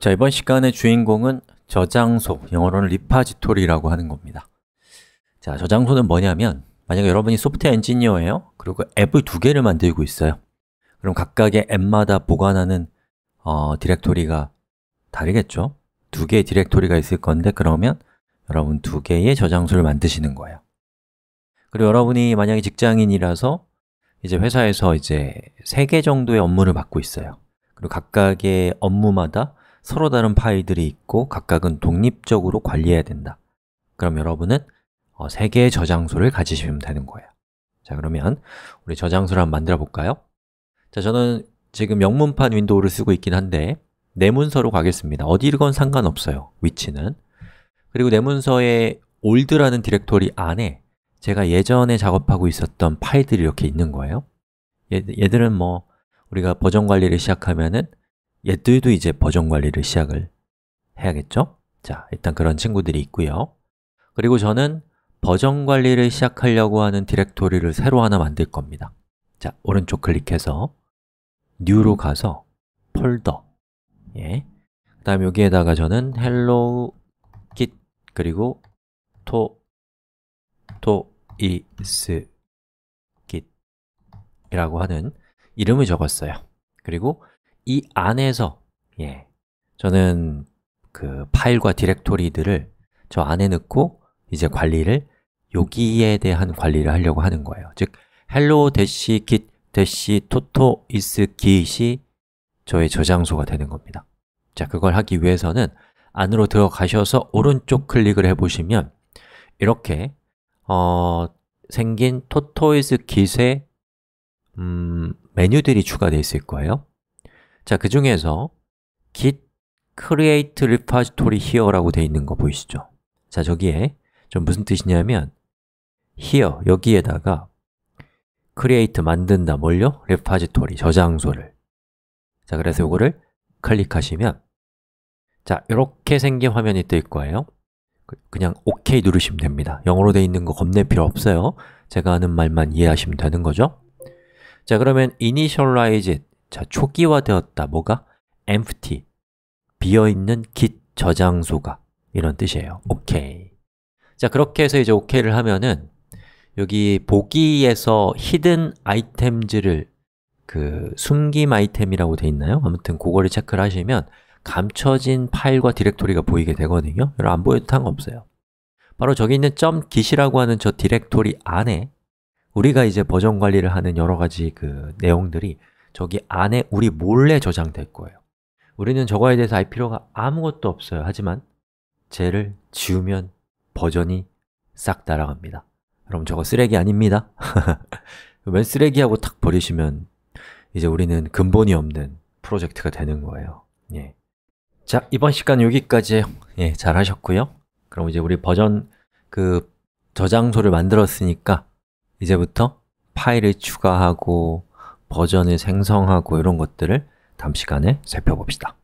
자, 이번 시간의 주인공은 저장소, 영어로는 리파지토리라고 하는 겁니다 자, 저장소는 뭐냐면 만약에 여러분이 소프트웨어 엔지니어예요 그리고 앱을 두 개를 만들고 있어요 그럼 각각의 앱마다 보관하는 어, 디렉토리가 다르겠죠? 두 개의 디렉토리가 있을 건데 그러면 여러분 두 개의 저장소를 만드시는 거예요 그리고 여러분이 만약에 직장인이라서 이제 회사에서 이제 세 개 정도의 업무를 맡고 있어요 그리고 각각의 업무마다 서로 다른 파일들이 있고 각각은 독립적으로 관리해야 된다 그럼 여러분은 어, 3개의 저장소를 가지시면 되는 거예요 자 그러면 우리 저장소를 한번 만들어 볼까요? 자 저는 지금 영문판 윈도우를 쓰고 있긴 한데 내 문서로 가겠습니다 어디건 상관없어요 위치는 그리고 내 문서의 올드라는 디렉토리 안에 제가 예전에 작업하고 있었던 파일들이 이렇게 있는 거예요 얘, 얘들은 뭐 우리가 버전 관리를 시작하면은 얘들도 이제 버전 관리를 시작을 해야겠죠? 자, 일단 그런 친구들이 있고요 그리고 저는 버전 관리를 시작하려고 하는 디렉토리를 새로 하나 만들 겁니다 자, 오른쪽 클릭해서 New로 가서 폴더 예. 그 다음 여기에다가 저는 hello kit 그리고 토, 토, 이, 스, i 이라고 하는 이름을 적었어요 그리고 이 안에서 예, 저는 그 파일과 디렉토리들을 저 안에 넣고 이제 관리를 여기에 대한 관리를 하려고 하는 거예요 즉 hello-git-totois-git이 저의 저장소가 되는 겁니다 자, 그걸 하기 위해서는 안으로 들어가셔서 오른쪽 클릭을 해보시면 이렇게 어, 생긴 토토이스 깃의 음, 메뉴들이 추가되어 있을 거예요 자, 그 중에서 git create repository here라고 되어 있는 거 보이시죠? 자, 저기에 좀 무슨 뜻이냐면 here, 여기에다가 create 만든다, 뭘요? repository, 저장소를 자, 그래서 이거를 클릭하시면 자, 이렇게 생긴 화면이 뜰 거예요 그, 그냥 OK 누르시면 됩니다 영어로 되어 있는 거 겁낼 필요 없어요 제가 하는 말만 이해하시면 되는 거죠 자, 그러면 initialize 자, 초기화되었다. 뭐가? empty, 비어있는 git 저장소가 이런 뜻이에요. 오케이. 자, 그렇게 해서 이제 오케이를 하면은 여기 보기에서 hidden items를 그 숨김 아이템이라고 돼 있나요? 아무튼 그거를 체크를 하시면 감춰진 파일과 디렉토리가 보이게 되거든요. 여러분 안 보여도 상관없어요. 바로 저기 있는 .git이라고 하는 저 디렉토리 안에 우리가 이제 버전 관리를 하는 여러 가지 그 내용들이 저기 안에 우리 몰래 저장될 거예요 우리는 저거에 대해서 알 필요가 아무것도 없어요 하지만 쟤를 지우면 버전이 싹 날아갑니다 그럼 저거 쓰레기 아닙니다 웬 쓰레기하고 탁 버리시면 이제 우리는 근본이 없는 프로젝트가 되는 거예요 예. 자, 이번 시간 여기까지 예, 잘 하셨고요 그럼 이제 우리 버전 그 저장소를 만들었으니까 이제부터 파일을 추가하고 버전을 생성하고 이런 것들을 다음 시간에 살펴봅시다.